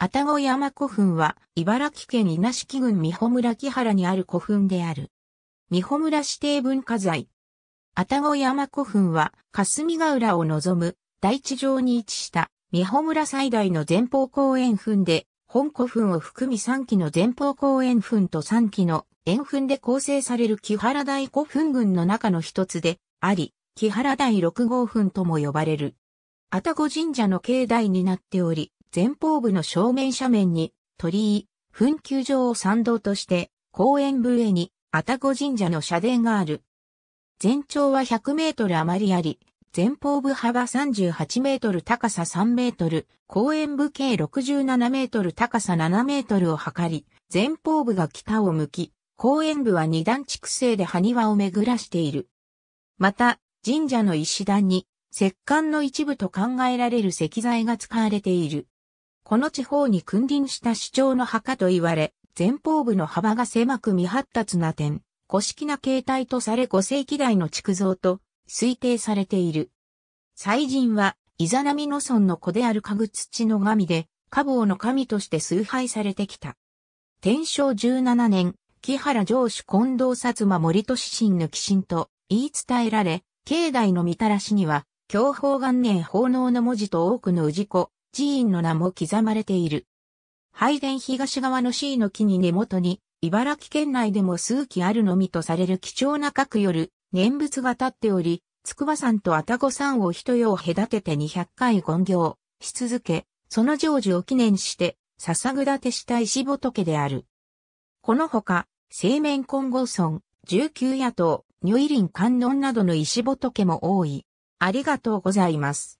愛宕山古墳は、茨城県稲敷郡美穂村木原にある古墳である。美穂村指定文化財。愛宕山古墳は、霞ヶ浦を望む、大地上に位置した、美穂村最大の前方後円墳で、本古墳を含み3基の前方後円墳と3基の円墳で構成される木原大古墳群の中の一つで、あり、木原大六号墳とも呼ばれる。愛宕神社の境内になっており、前方部の正面斜面に鳥居、墳丘場を参道として公園部へにあたご神社の社殿がある。全長は100メートル余りあり、前方部幅38メートル高さ3メートル、公園部計67メートル高さ7メートルを測り、前方部が北を向き、公園部は二段築成で埴輪を巡らしている。また、神社の石段に、石棺の一部と考えられる石材が使われている。この地方に君臨した主張の墓と言われ、前方部の幅が狭く未発達な点、古式な形態とされ5世紀代の築造と推定されている。祭神は、イザナミノ村の子であるカグ土の神で、家房の神として崇拝されてきた。天正17年、木原城主近藤薩摩森都市神の寄進と言い伝えられ、境内のみたらしには、享保元年奉納の文字と多くの氏子、寺院の名も刻まれている。拝殿東側の C の木に根元に、茨城県内でも数基あるのみとされる貴重な核夜、念仏が立っており、筑波山と愛宕山を一夜を隔てて200回言行し続け、その成就を記念して、笹ぐ立てした石仏である。このほか、青麺金剛村、十九野党、如意林観音などの石仏も多い。ありがとうございます。